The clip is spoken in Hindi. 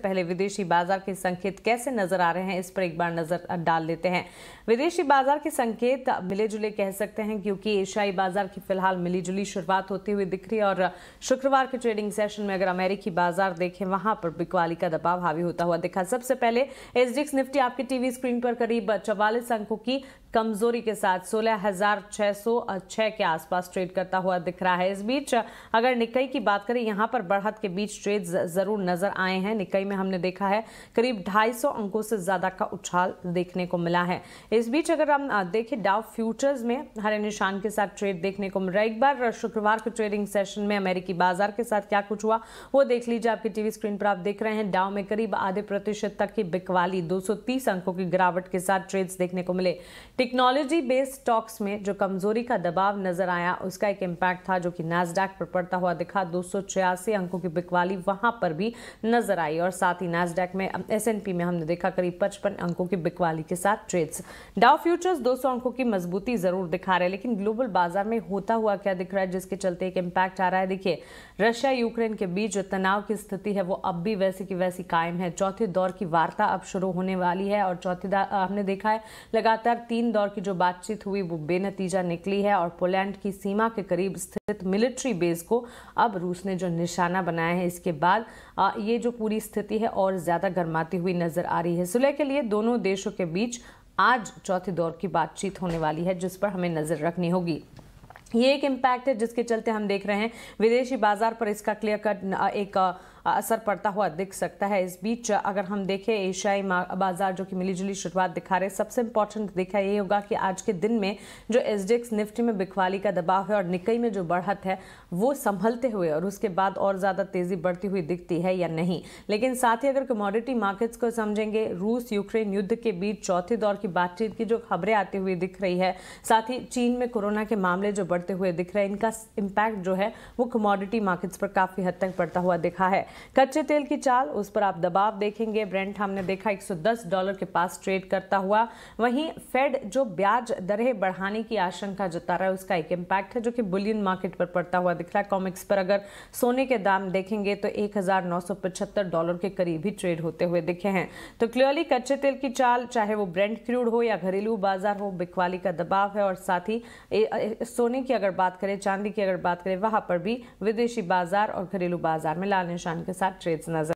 पहले विदेशी बाजार के संकेत कैसे नजर आ रहे हैं इस पर एक बार नजर डाल लेते हैं विदेशी बाजार के संकेत मिले जुले कह सकते हैं क्योंकि एशियाई बाजार की फिलहाल मिली जुली शुरुआत होती हुई दिख रही है और शुक्रवार के ट्रेडिंग सेशन में अगर अमेरिकी बाजार देखें वहां पर बिकवाली का दबाव हावी होता हुआ दिखा सबसे पहले एसडीएक्स निफ्टी आपकी टीवी स्क्रीन पर करीब चवालीस अंकों की कमजोरी के साथ सोलह के आसपास ट्रेड करता हुआ दिख रहा है इस बीच अगर निकई की बात करें यहां पर बढ़त के बीच ट्रेड जरूर नजर आए हैं निकई जुलाई में हमने देखा है करीब 250 अंकों से ज़्यादा का उछाल देखने को मिला है इस बीच अगर हम देखें डाव फ्यूचर्स में हरे निशान के साथ ट्रेड देखने को मिल रहा एक बार शुक्रवार के ट्रेडिंग सेशन में अमेरिकी बाजार के साथ क्या कुछ हुआ वो देख लीजिए आपकी टीवी स्क्रीन पर आप देख रहे हैं डाव में करीब आधे प्रतिशत तक की बिकवाली दो अंकों की गिरावट के साथ ट्रेड देखने को मिले टेक्नोलॉजी बेस्ड स्टॉक्स में जो कमजोरी का दबाव नजर आया उसका एक इम्पैक्ट था जो कि नैसडैक पर पड़ता हुआ दिखा दो अंकों की बिकवाली वहां पर भी नजर आई और और साथ ही नैसडेक में एस में हमने देखा करीब पचपन अंकों की बिकवाली के साथ ट्रेड्स डाउ फ्यूचर्स 200 अंकों की मजबूती जरूर दिखा रहे हैं लेकिन ग्लोबल बाजार में होता हुआ क्या दिख रहा है जिसके चलते एक इम्पैक्ट आ रहा है देखिए रशिया यूक्रेन के बीच जो तनाव की स्थिति है वो अब भी वैसी की वैसी कायम है चौथे दौर की वार्ता अब शुरू होने वाली है और चौथे हमने देखा है लगातार तीन दौर की जो बातचीत हुई वो बेनतीजा निकली है और पोलैंड की सीमा के करीब स्थित मिलिट्री बेस को अब रूस ने जो निशाना बनाया है इसके बाद ये जो पूरी स्थिति है और ज़्यादा गर्माती हुई नजर आ रही है सुलह के लिए दोनों देशों के बीच आज चौथे दौर की बातचीत होने वाली है जिस पर हमें नज़र रखनी होगी ये एक इम्पैक्ट है जिसके चलते हम देख रहे हैं विदेशी बाजार पर इसका क्लियर कट एक आ, असर पड़ता हुआ दिख सकता है इस बीच अगर हम देखें एशियाई बाजार जो कि मिली जुली शुरुआत दिखा रहे सबसे इंपॉर्टेंट देखा ये होगा कि आज के दिन में जो एसडेक्स निफ्टी में बिखवाली का दबाव है और निकई में जो बढ़त है वो संभलते हुए और उसके बाद और ज़्यादा तेज़ी बढ़ती हुई दिखती है या नहीं लेकिन साथ ही अगर कमोडिटी मार्केट्स को समझेंगे रूस यूक्रेन युद्ध के बीच चौथे दौर की बातचीत की जो खबरें आती हुई दिख रही है साथ ही चीन में कोरोना के मामले जो बढ़ते हुए दिख रहे हैं इनका इम्पैक्ट जो है वो कमोडिटी मार्केट्स पर काफ़ी हद तक बढ़ता हुआ दिखा है कच्चे तेल की चाल उस पर आप दबाव देखेंगे ब्रेंट हमने देखा 110 डॉलर के पास ट्रेड करता हुआ वहीं फेड जो ब्याज दरें बढ़ाने की आशंका जता रहा है उसका एक इम्पैक्ट है जो कि बुलियन मार्केट पर पड़ता हुआ दिख रहा है कॉमिक्स पर अगर सोने के दाम देखेंगे तो एक डॉलर के करीब ही ट्रेड होते हुए दिखे हैं तो क्लियरली कच्चे तेल की चाल चाहे वो ब्रेंट क्रूड हो या घरेलू बाजार हो बिकवाली का दबाव है और साथ ही सोने की अगर बात करें चांदी की अगर बात करें वहां पर भी विदेशी बाजार और घरेलू बाजार में लाल निशान because that trades in as a